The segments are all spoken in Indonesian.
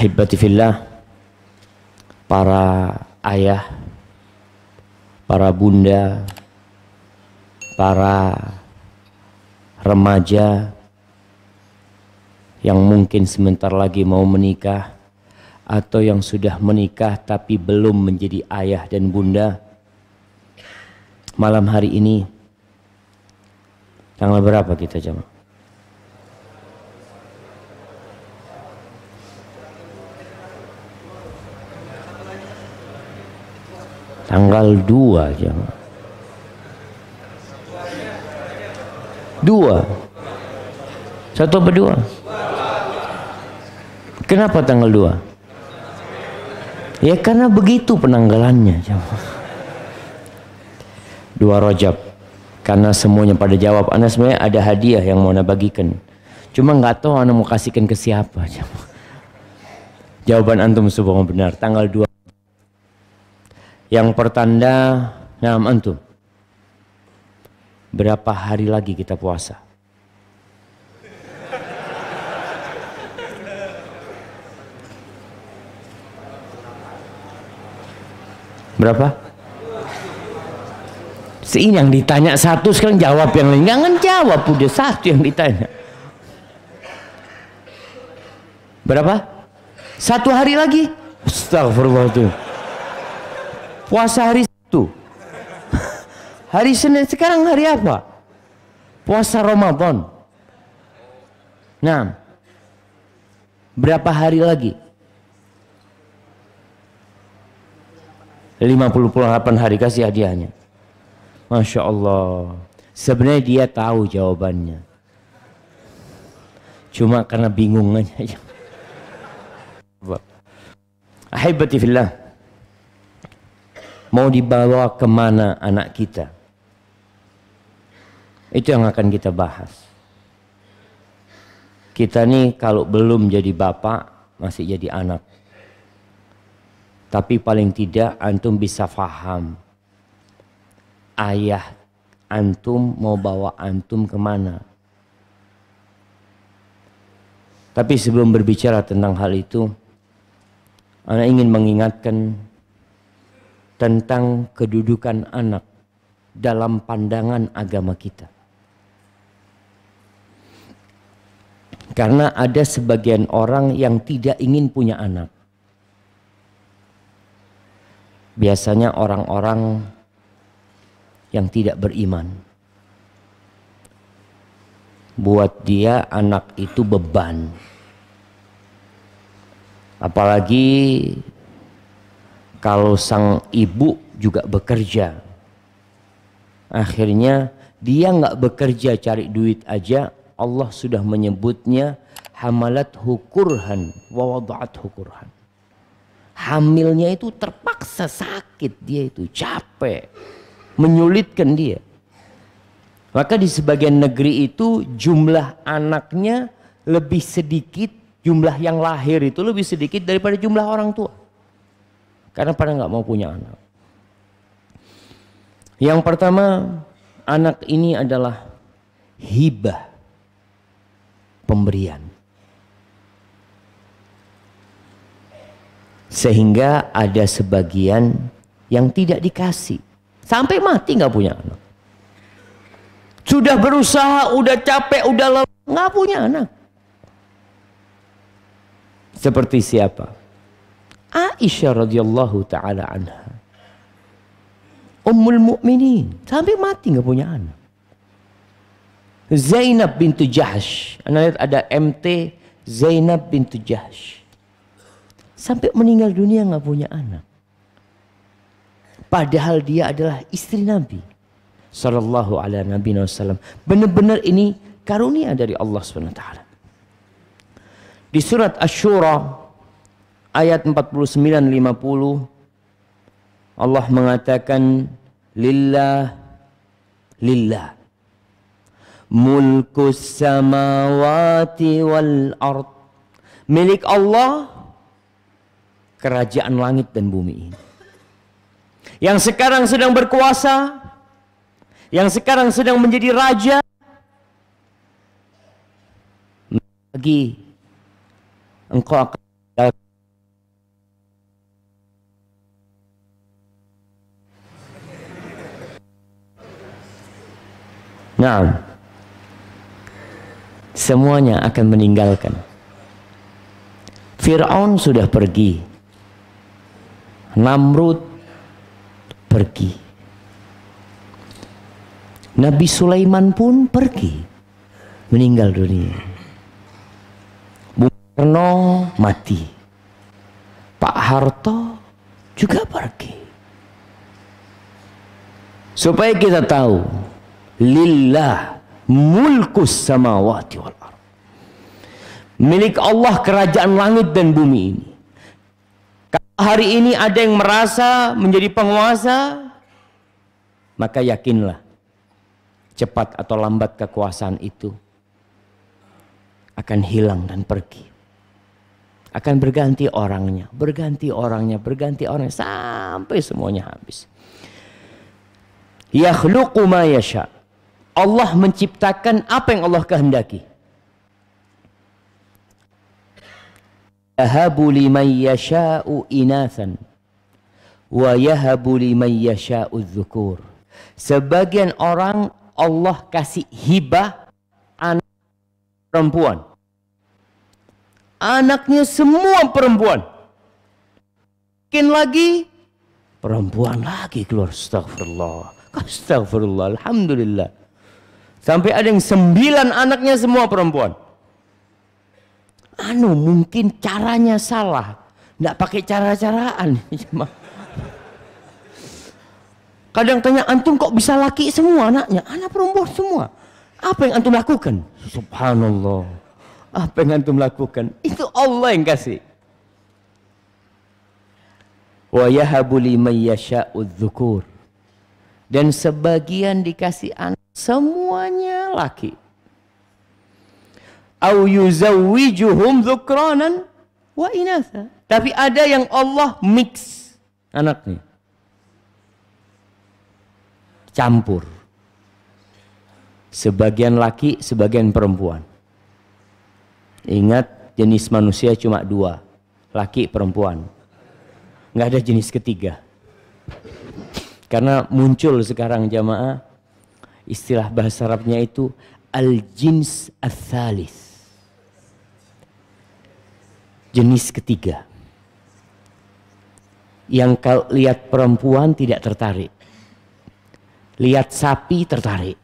ahibati fillah para ayah para bunda para remaja yang mungkin sebentar lagi mau menikah atau yang sudah menikah tapi belum menjadi ayah dan bunda malam hari ini tanggal berapa kita jamak? Tanggal 2 jam Dua. Satu apa dua? Kenapa tanggal dua? Ya karena begitu penanggalannya jam. Dua rojak, Karena semuanya pada jawab. Anda sebenarnya ada hadiah yang mau Anda bagikan. Cuma nggak tahu Anda mau kasihkan ke siapa jam. Jawaban antum semua benar. Tanggal 2 yang pertanda, nam antum. Berapa hari lagi kita puasa? Berapa? si yang ditanya satu sekarang jawab yang lain. Jangan jawab udah satu yang ditanya. Berapa? Satu hari lagi? Astagfirullahaladzim. Puasa hari itu, hari Senin sekarang hari apa? Puasa Ramadan. Nah, berapa hari lagi? 58 hari kasih hadiahnya. Masya Allah. Sebenarnya dia tahu jawabannya. Cuma karena bingung aja. Ahibati fillah mau dibawa kemana anak kita itu yang akan kita bahas kita nih kalau belum jadi bapak masih jadi anak tapi paling tidak antum bisa faham ayah antum mau bawa antum kemana tapi sebelum berbicara tentang hal itu, anak ingin mengingatkan tentang kedudukan anak dalam pandangan agama kita. Karena ada sebagian orang yang tidak ingin punya anak. Biasanya orang-orang yang tidak beriman. Buat dia anak itu beban. Apalagi kalau sang ibu juga bekerja. Akhirnya dia nggak bekerja cari duit aja, Allah sudah menyebutnya hamalat hukurhan wa wadaat hukurhan. Hamilnya itu terpaksa sakit dia itu, capek, menyulitkan dia. Maka di sebagian negeri itu jumlah anaknya lebih sedikit, jumlah yang lahir itu lebih sedikit daripada jumlah orang tua. Karena pada nggak mau punya anak. Yang pertama, anak ini adalah hibah pemberian. Sehingga ada sebagian yang tidak dikasih. Sampai mati nggak punya anak. Sudah berusaha, udah capek, udah lelah, nggak punya anak. Seperti siapa? Aisyah radhiyallahu taala anha. Ummul Mukminin sampai mati nggak punya anak. Zainab bintu Jahsh. Anda lihat ada MT Zainab bintu Jahsh. Sampai meninggal dunia nggak punya anak. Padahal dia adalah istri Nabi. Sallallahu alaihi Nabi Wasallam. Benar-benar ini karunia dari Allah SWT. Di surat Ash-Shura ayat 49 50 Allah mengatakan lillah lillah mulkus samawati wal ard milik Allah kerajaan langit dan bumi ini yang sekarang sedang berkuasa yang sekarang sedang menjadi raja lagi engkau akan Nah, semuanya akan meninggalkan. Fir'aun sudah pergi. Namrud pergi. Nabi Sulaiman pun pergi. Meninggal dunia. Bung mati. Pak Harto juga pergi. Supaya kita tahu lillah mulkus samawati wal ar. Milik Allah kerajaan langit dan bumi ini. Kalau hari ini ada yang merasa menjadi penguasa, maka yakinlah cepat atau lambat kekuasaan itu akan hilang dan pergi. Akan berganti orangnya, berganti orangnya, berganti orangnya sampai semuanya habis. Yakhluqu ma yasha. Allah menciptakan apa yang Allah kehendaki. Yahabu liman yasha'u inasan, wa yahabu liman yasha'u dzukur. Sebagian orang Allah kasih hibah anak perempuan. Anaknya semua perempuan. Mungkin lagi perempuan lagi keluar. Astagfirullah. Astagfirullah. Alhamdulillah. Sampai ada yang sembilan anaknya semua perempuan. Anu mungkin caranya salah. Nggak pakai cara-caraan. Ya, Kadang tanya, antum kok bisa laki semua anaknya? Anak perempuan semua. Apa yang antum lakukan? Subhanallah. Apa yang antum lakukan? Itu Allah yang kasih. Wa yahabu liman Dan sebagian dikasih anak Semuanya laki. Au yuzawwijuhum dhukranan wa inatha. Tapi ada yang Allah mix anaknya. Campur. Sebagian laki, sebagian perempuan. Ingat jenis manusia cuma dua. Laki, perempuan. Gak ada jenis ketiga. Karena muncul sekarang jamaah istilah bahasa Arabnya itu al jins athalis jenis ketiga yang kalau lihat perempuan tidak tertarik lihat sapi tertarik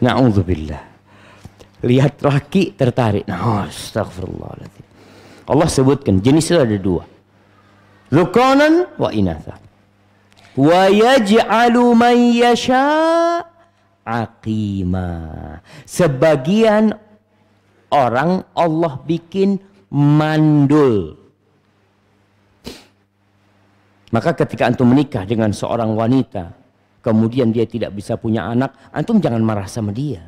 na'udzubillah lihat laki tertarik nah, astagfirullah Allah sebutkan jenis itu ada dua Zukonan wa inatha wa yaj'alu man yasha aqima. Sebagian orang Allah bikin mandul. Maka ketika antum menikah dengan seorang wanita, kemudian dia tidak bisa punya anak, antum jangan marah sama dia.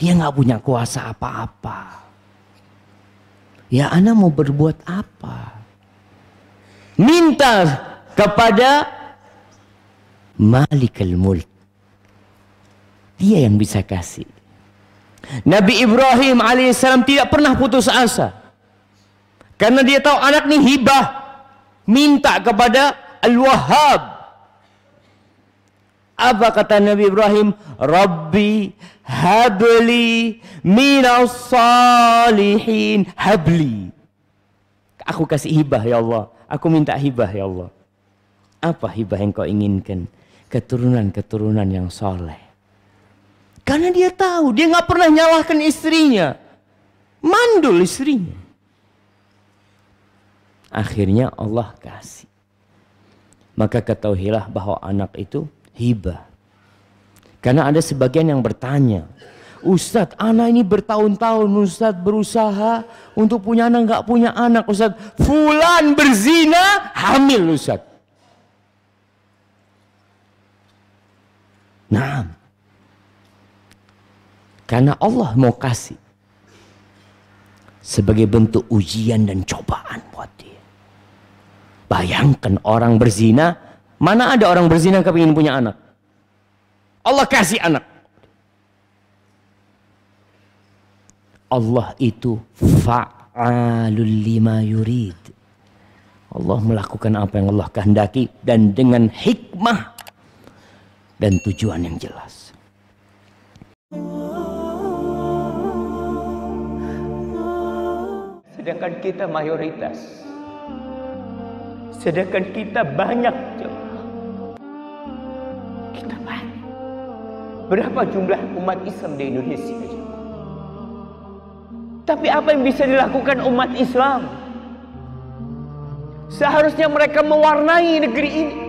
Dia nggak punya kuasa apa-apa. Ya, anak mau berbuat apa? minta kepada Malikul Mulk. Dia yang bisa kasih. Nabi Ibrahim alaihissalam tidak pernah putus asa. Karena dia tahu anak ini hibah. Minta kepada Al-Wahhab. Apa kata Nabi Ibrahim? Rabbi habli minas salihin habli. Aku kasih hibah ya Allah Aku minta hibah ya Allah. Apa hibah yang kau inginkan? Keturunan-keturunan yang soleh. Karena dia tahu, dia nggak pernah nyalahkan istrinya. Mandul istrinya. Akhirnya Allah kasih. Maka ketahuilah bahwa anak itu hibah. Karena ada sebagian yang bertanya, Ustadz, anak ini bertahun-tahun Ustadz berusaha untuk punya anak, nggak punya anak Ustadz. Fulan berzina, hamil Ustadz. Nah, karena Allah mau kasih sebagai bentuk ujian dan cobaan buat dia. Bayangkan orang berzina, mana ada orang berzina kepingin punya anak? Allah kasih anak. Allah itu fa'alul lima yurid. Allah melakukan apa yang Allah kehendaki dan dengan hikmah dan tujuan yang jelas. Sedangkan kita mayoritas. Sedangkan kita banyak jemaah. Kita banyak. Berapa jumlah umat Islam di Indonesia? Tapi apa yang bisa dilakukan umat Islam? Seharusnya mereka mewarnai negeri ini.